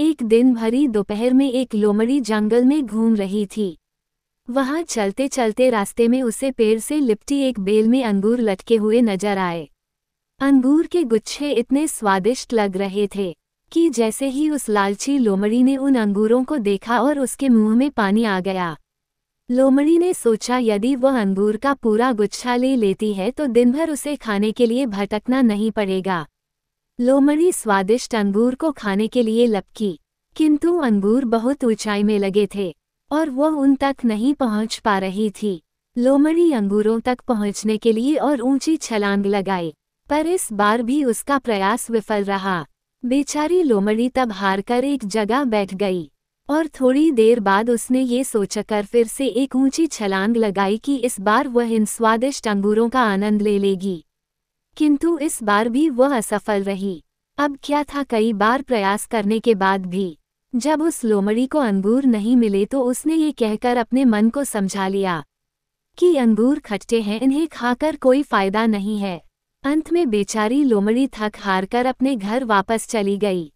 एक दिन भरी दोपहर में एक लोमड़ी जंगल में घूम रही थी वहाँ चलते चलते रास्ते में उसे पेड़ से लिपटी एक बेल में अंगूर लटके हुए नजर आए अंगूर के गुच्छे इतने स्वादिष्ट लग रहे थे कि जैसे ही उस लालची लोमड़ी ने उन अंगूरों को देखा और उसके मुंह में पानी आ गया लोमड़ी ने सोचा यदि वह अंगूर का पूरा गुच्छा ले लेती है तो दिन भर उसे खाने के लिए भटकना नहीं पड़ेगा लोमड़ी स्वादिष्ट अंगूर को खाने के लिए लपकी किंतु अंगूर बहुत ऊंचाई में लगे थे और वह उन तक नहीं पहुंच पा रही थी लोमड़ी अंगूरों तक पहुंचने के लिए और ऊंची छलांग लगाई पर इस बार भी उसका प्रयास विफल रहा बेचारी लोमड़ी तब हार कर एक जगह बैठ गई और थोड़ी देर बाद उसने ये सोचकर फिर से एक ऊंची छलांग लगाई कि इस बार वह इन स्वादिष्ट अंगूरों का आनंद ले लेगी किंतु इस बार भी वह असफल रही अब क्या था कई बार प्रयास करने के बाद भी जब उस लोमड़ी को अंगूर नहीं मिले तो उसने ये कहकर अपने मन को समझा लिया कि अंगूर खट्टे हैं इन्हें खाकर कोई फायदा नहीं है अंत में बेचारी लोमड़ी थक हार कर अपने घर वापस चली गई